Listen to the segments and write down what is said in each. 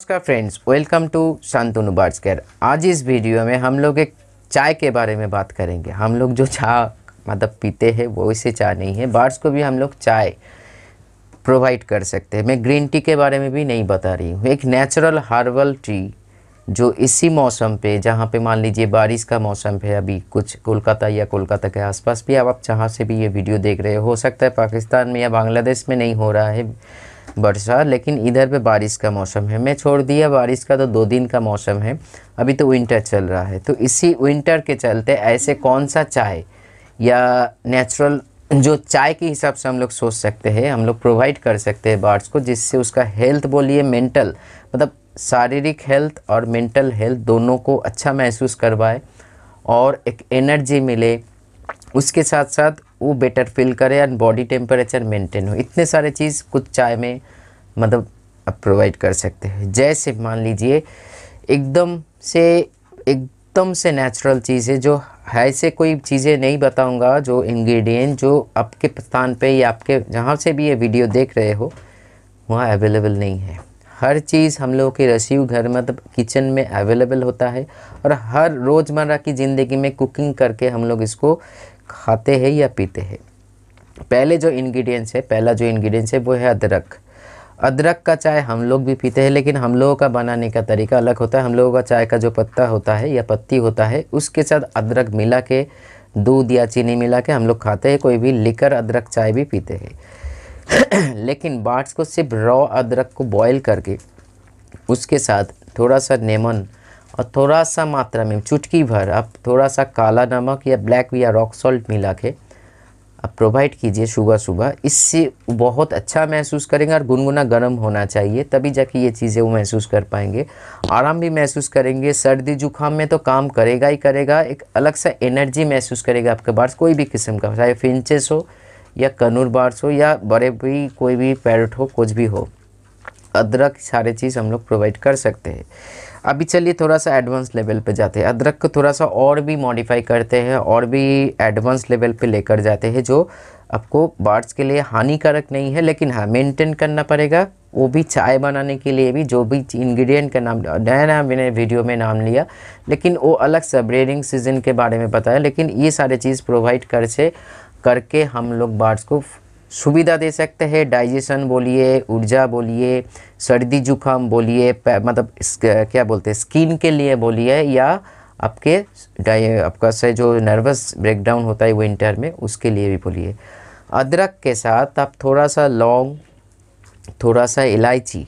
नमस्कार friends welcome to Shantanu care आज इस वीडियो में हम लोग एक चाय के बारे में बात करेंगे हम लोग जो चाय मतलब पीते हैं वो ऐसे चाय नहीं है बार्ड्स को भी हम लोग चाय प्रोवाइड कर सकते हैं मैं ग्रीन टी के बारे में भी नहीं बता रही हूँ एक नेचुरल हर्बल टी जो इसी मौसम पे जहाँ पे मान लीजिए बारिश का मौसम है अभी कुछ कोलकाता या कोलकाता के आसपास भी अब आप जहाँ से भी ये वीडियो देख रहे हो सकता है पाकिस्तान में या बांग्लादेश में नहीं हो रहा है वर्षा लेकिन इधर पे बारिश का मौसम है मैं छोड़ दिया बारिश का तो दो दिन का मौसम है अभी तो विंटर चल रहा है तो इसी विंटर के चलते ऐसे कौन सा चाय या नेचुरल जो चाय के हिसाब से हम लोग सोच सकते हैं हम लोग प्रोवाइड कर सकते हैं बर्ड्स को जिससे उसका हेल्थ बोलिए मेंटल मतलब शारीरिक हेल्थ और मेंटल हेल्थ दोनों को अच्छा महसूस करवाए और एक एनर्जी मिले उसके साथ साथ वो बेटर फील करे एंड बॉडी टेम्परेचर मेंटेन हो इतने सारे चीज़ कुछ चाय में मतलब आप प्रोवाइड कर सकते हैं जैसे मान लीजिए एकदम से एकदम से नेचुरल चीज़ है जो ऐसे कोई चीज़ें नहीं बताऊंगा जो इंग्रेडिएंट जो आपके स्थान पे या आपके जहाँ से भी ये वीडियो देख रहे हो वहाँ अवेलेबल नहीं है हर चीज़ हम लोगों के रसीव घर मतलब किचन में अवेलेबल होता है और हर रोज़मर्रा की ज़िंदगी में कुकिंग करके हम लोग इसको खाते हैं या पीते हैं पहले जो इंग्रेडिएंट्स है पहला जो इंग्रेडिएंट्स है वो है अदरक अदरक का चाय हम लोग भी पीते हैं लेकिन हम लोगों का बनाने का तरीका अलग होता है हम लोगों का चाय का जो पत्ता होता है या पत्ती होता है उसके साथ अदरक मिला के दूध या चीनी मिला के हम लोग खाते हैं कोई भी लिकर अदरक चाय भी पीते हैं लेकिन बाट्स को सिर्फ रॉ अदरक को बॉयल करके उसके साथ थोड़ा सा नेमन और थोड़ा सा मात्रा में चुटकी भर आप थोड़ा सा काला नमक या ब्लैक या रॉक सॉल्ट मिला के आप प्रोवाइड कीजिए सुबह सुबह इससे बहुत अच्छा महसूस करेंगे और गुनगुना गर्म होना चाहिए तभी जाके ये चीज़ें वो महसूस कर पाएंगे आराम भी महसूस करेंगे सर्दी जुकाम में तो काम करेगा ही करेगा एक अलग सा एनर्जी महसूस करेगा आपके बार्स कोई भी किस्म का चाहे फिंचेस हो या कनूर बार्स हो या बड़े भी कोई भी पैरट हो कुछ भी हो अदरक सारे चीज़ हम लोग प्रोवाइड कर सकते हैं अभी चलिए थोड़ा सा एडवांस लेवल पे जाते हैं अदरक को थोड़ा सा और भी मॉडिफाई करते हैं और भी एडवांस लेवल पे लेकर जाते हैं जो आपको बार्ड्स के लिए हानिकारक नहीं है लेकिन हाँ मेंटेन करना पड़ेगा वो भी चाय बनाने के लिए भी जो भी इंग्रेडिएंट का नाम नया नया मैंने वीडियो में नाम लिया लेकिन वो अलग सा ब्रेडिंग सीजन के बारे में बताया लेकिन ये सारे चीज़ प्रोवाइड कर से करके हम लोग बार्ड्स को सुविधा दे सकते हैं डाइजेशन बोलिए ऊर्जा बोलिए सर्दी जुकाम बोलिए मतलब क्या बोलते हैं स्किन के लिए बोलिए या आपके आपका से जो नर्वस ब्रेकडाउन होता है विंटर में उसके लिए भी बोलिए अदरक के साथ आप थोड़ा सा लौंग थोड़ा सा इलायची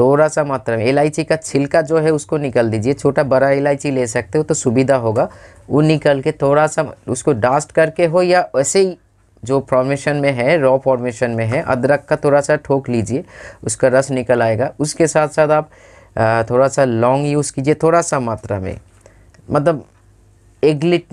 थोड़ा सा मात्रा में इलायची का छिलका जो है उसको निकल दीजिए छोटा बड़ा इलायची ले सकते हो तो सुविधा होगा वो निकल के थोड़ा सा उसको डास्ट करके हो या ऐसे ही जो फॉर्मेशन में है रॉ फॉर्मेशन में है अदरक का थोड़ा सा ठोक लीजिए उसका रस निकल आएगा उसके साथ साथ आप थोड़ा सा लौंग यूज़ कीजिए थोड़ा सा मात्रा में मतलब एक लिट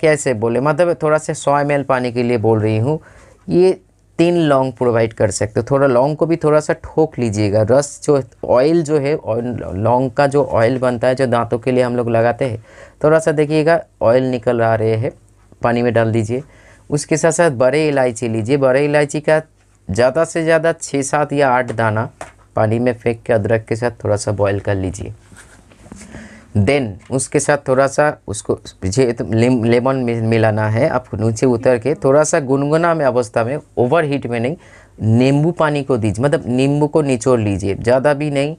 कैसे बोले मतलब थोड़ा सा सौ एम पानी के लिए बोल रही हूँ ये तीन लौंग प्रोवाइड कर सकते हो थोड़ा लौंग को भी थोड़ा सा ठोक लीजिएगा रस जो ऑयल जो है लौंग का जो ऑयल बनता है जो दांतों के लिए हम लोग लगाते हैं थोड़ा सा देखिएगा ऑयल निकल आ रहे हैं पानी में डाल दीजिए उसके साथ साथ बड़े इलायची लीजिए बड़े इलायची का ज़्यादा से ज़्यादा छः सात या आठ दाना पानी में फेंक के अदरक के साथ थोड़ा सा बॉईल कर लीजिए देन उसके साथ थोड़ा सा उसको पीछे तो लेमन मिलाना है आप नीचे उतर के थोड़ा सा गुनगुना में अवस्था में ओवर हीट में नहीं नींबू पानी को दीजिए मतलब नींबू को निचोड़ लीजिए ज़्यादा भी नहीं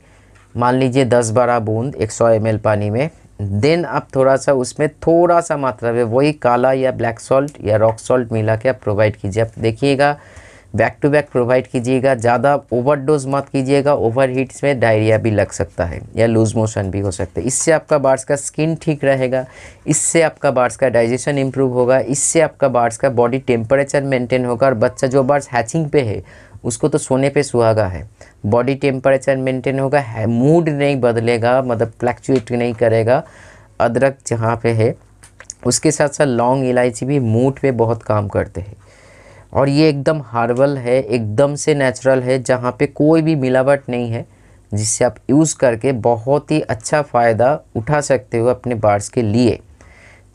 मान लीजिए दस बारह बूंद एक सौ एम पानी में देन आप थोड़ा सा उसमें थोड़ा सा मात्रा में वही काला या ब्लैक सॉल्ट या रॉक सॉल्ट मिला के आप प्रोवाइड कीजिए आप देखिएगा बैक टू बैक प्रोवाइड कीजिएगा ज़्यादा ओवरडोज मत कीजिएगा ओवर हीट्स में डायरिया भी लग सकता है या लूज मोशन भी हो सकता है इससे आपका बार्स का स्किन ठीक रहेगा इससे आपका बार्स का डाइजेशन इंप्रूव होगा इससे आपका बार्स का बॉडी टेम्परेचर मेंटेन होगा और बच्चा जो बार्स हैचिंग पे है उसको तो सोने पे सुहागा है बॉडी टेम्परेचर मेंटेन होगा मूड नहीं बदलेगा मतलब फ्लैक्चुएट नहीं करेगा अदरक जहाँ पे है उसके साथ साथ लॉन्ग इलायची भी मूड पे बहुत काम करते हैं और ये एकदम हार्बल है एकदम से नेचुरल है जहाँ पे कोई भी मिलावट नहीं है जिससे आप यूज़ करके बहुत ही अच्छा फ़ायदा उठा सकते हो अपने बार्स के लिए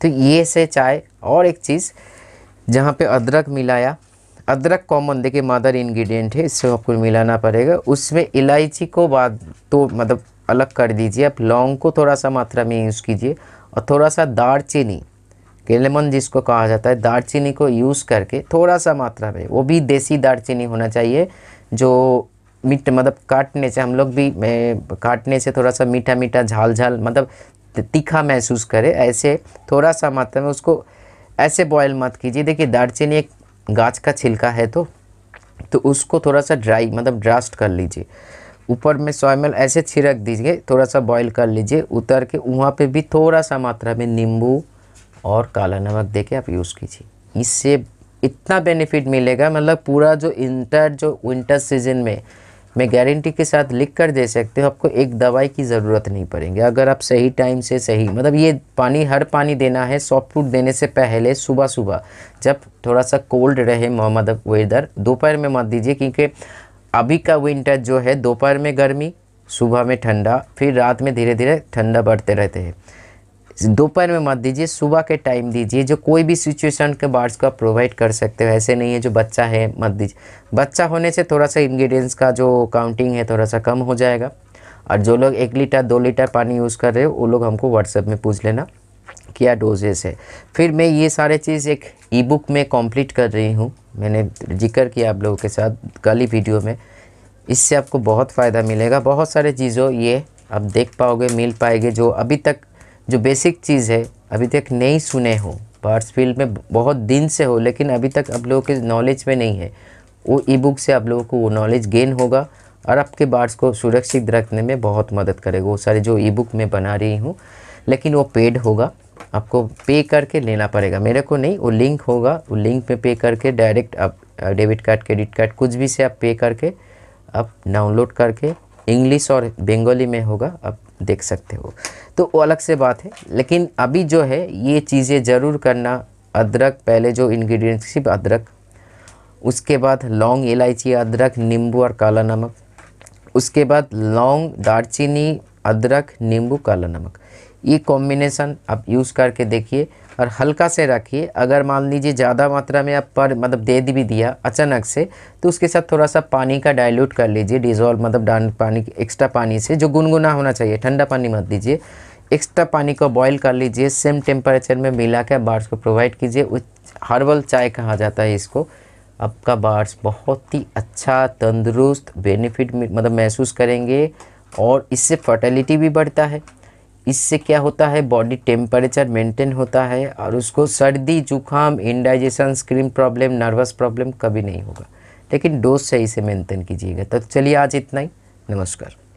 तो ये से चाय और एक चीज़ जहाँ पे अदरक मिलाया अदरक कॉमन देखिए मदर इंग्रेडिएंट है इससे आपको मिलाना पड़ेगा उसमें इलायची को बाद तो मतलब अलग कर दीजिए आप लौंग को थोड़ा सा मात्रा में यूज़ कीजिए और थोड़ा सा दारचीनी केलेमन जिसको कहा जाता है दारचीनी को यूज़ करके थोड़ा सा मात्रा में वो भी देसी दारचीनी होना चाहिए जो मीठ मतलब काटने से हम लोग भी काटने से थोड़ा सा मीठा मीठा झाल झाल मतलब तीखा महसूस करें ऐसे थोड़ा सा मात्रा में उसको ऐसे बॉयल मत कीजिए देखिए दारचीनी एक गाछ का छिलका है तो तो उसको थोड़ा सा ड्राई मतलब ड्रास्ट कर लीजिए ऊपर में सौ ऐसे छिड़क दीजिए थोड़ा सा बॉईल कर लीजिए उतर के वहाँ पे भी थोड़ा सा मात्रा में नींबू और काला नमक दे के आप यूज़ कीजिए इससे इतना बेनिफिट मिलेगा मतलब पूरा जो इंटर जो विंटर सीजन में मैं गारंटी के साथ लिख कर दे सकते हो आपको एक दवाई की ज़रूरत नहीं पड़ेगी अगर आप सही टाइम से सही मतलब ये पानी हर पानी देना है सॉफ्ट फूड देने से पहले सुबह सुबह जब थोड़ा सा कोल्ड रहे मोहम्मद वेदर दोपहर में मत दीजिए क्योंकि अभी का विंटर जो है दोपहर में गर्मी सुबह में ठंडा फिर रात में धीरे धीरे ठंडा बढ़ते रहते हैं दोपहर में मत दीजिए सुबह के टाइम दीजिए जो कोई भी सिचुएशन के बार्ड्स को आप प्रोवाइड कर सकते हो ऐसे नहीं है जो बच्चा है मत दीजिए बच्चा होने से थोड़ा सा इन्ग्रीडियंट्स का जो काउंटिंग है थोड़ा सा कम हो जाएगा और जो लोग एक लीटर दो लीटर पानी यूज़ कर रहे हो वो लोग हमको व्हाट्सएप में पूछ लेना क्या डोजेस है फिर मैं ये सारे चीज़ एक ई बुक में कंप्लीट कर रही हूँ मैंने जिक्र किया आप लोगों के साथ कल ही वीडियो में इससे आपको बहुत फ़ायदा मिलेगा बहुत सारे चीज़ों ये आप देख पाओगे मिल पाएंगे जो अभी तक जो बेसिक चीज़ है अभी तक नहीं सुने हो पार्ट्स फील्ड में बहुत दिन से हो लेकिन अभी तक आप लोगों के नॉलेज में नहीं है वो ई बुक से आप लोगों को वो नॉलेज गेन होगा और आपके बार्ड्स को सुरक्षित रखने में बहुत मदद करेगा वो सारे जो ई बुक मैं बना रही हूँ लेकिन वो पेड होगा आपको पे करके लेना पड़ेगा मेरे को नहीं वो लिंक होगा वो लिंक में पे करके डायरेक्ट आप डेबिट कार्ड क्रेडिट कार्ड कुछ भी से आप पे करके आप डाउनलोड करके इंग्लिश और बंगाली में होगा आप देख सकते हो तो वो अलग से बात है लेकिन अभी जो है ये चीज़ें ज़रूर करना अदरक पहले जो इन्ग्रीडियंट्स सिर्फ अदरक उसके बाद लौंग इलायची अदरक नींबू और काला नमक उसके बाद लौंग दारचीनी अदरक नींबू काला नमक ये कॉम्बिनेशन आप यूज़ करके देखिए और हल्का से रखिए अगर मान लीजिए ज़्यादा मात्रा में आप पर मतलब दे भी दिया अचानक से तो उसके साथ थोड़ा सा पानी का डाइल्यूट कर लीजिए डिजॉल्व मतलब डान पानी एक्स्ट्रा पानी से जो गुनगुना होना चाहिए ठंडा पानी मत दीजिए एक्स्ट्रा पानी को बॉईल कर लीजिए सेम टेम्परेचर में मिला के बार्स को प्रोवाइड कीजिए हर्बल चाय कहा जाता है इसको आपका बार्स बहुत ही अच्छा तंदुरुस्त बेनिफिट मतलब महसूस करेंगे और इससे फर्टिलिटी भी बढ़ता है इससे क्या होता है बॉडी टेम्परेचर मेंटेन होता है और उसको सर्दी जुकाम indigestion skin problem nervous problem कभी नहीं होगा लेकिन डोज सही से मेंटेन कीजिएगा तो चलिए आज इतना ही नमस्कार